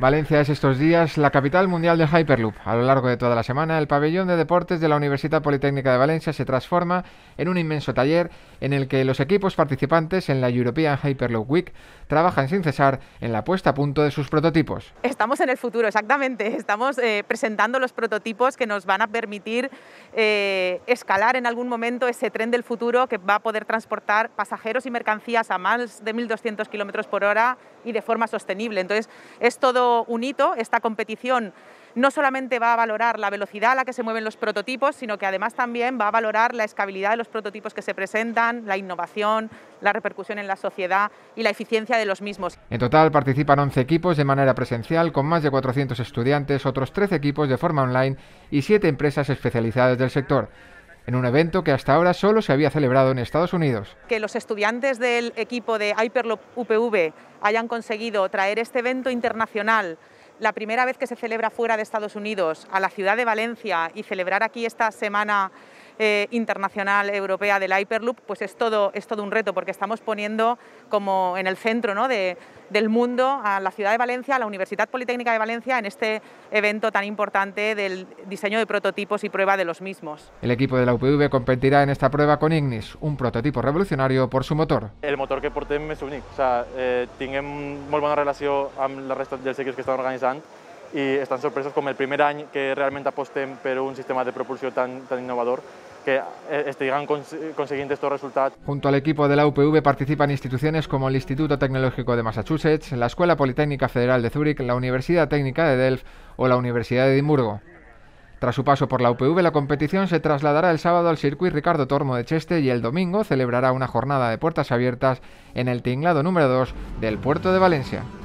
Valencia es estos días la capital mundial del Hyperloop. A lo largo de toda la semana, el pabellón de deportes de la Universidad Politécnica de Valencia se transforma en un inmenso taller en el que los equipos participantes en la European Hyperloop Week trabajan sin cesar en la puesta a punto de sus prototipos. Estamos en el futuro, exactamente. Estamos eh, presentando los prototipos que nos van a permitir eh, escalar en algún momento ese tren del futuro que va a poder transportar pasajeros y mercancías a más de 1.200 kilómetros por hora y de forma sostenible. Entonces, es todo un hito. Esta competición no solamente va a valorar la velocidad a la que se mueven los prototipos, sino que además también va a valorar la escalabilidad de los prototipos que se presentan, la innovación, la repercusión en la sociedad y la eficiencia de los mismos. En total participan 11 equipos de manera presencial, con más de 400 estudiantes, otros 13 equipos de forma online y 7 empresas especializadas del sector en un evento que hasta ahora solo se había celebrado en Estados Unidos. Que los estudiantes del equipo de Hyperloop UPV hayan conseguido traer este evento internacional la primera vez que se celebra fuera de Estados Unidos, a la ciudad de Valencia y celebrar aquí esta semana eh, internacional europea del Hyperloop, pues es todo, es todo un reto porque estamos poniendo como en el centro ¿no? de, del mundo a la ciudad de Valencia, a la Universidad Politécnica de Valencia en este evento tan importante del diseño de prototipos y prueba de los mismos. El equipo de la UPV competirá en esta prueba con Ignis, un prototipo revolucionario por su motor. El motor que portem es único o sea, eh, muy muy relación relación con la resta del equips que están organizando y están sorpresos como el primer año que realmente aposten por un sistema de propulsión tan, tan innovador que eh, estigan consiguiendo estos resultados. Junto al equipo de la UPV participan instituciones como el Instituto Tecnológico de Massachusetts, la Escuela Politécnica Federal de Zúrich, la Universidad Técnica de Delft o la Universidad de Edimburgo. Tras su paso por la UPV, la competición se trasladará el sábado al circuito Ricardo Tormo de Cheste y el domingo celebrará una jornada de puertas abiertas en el tinglado número 2 del puerto de Valencia.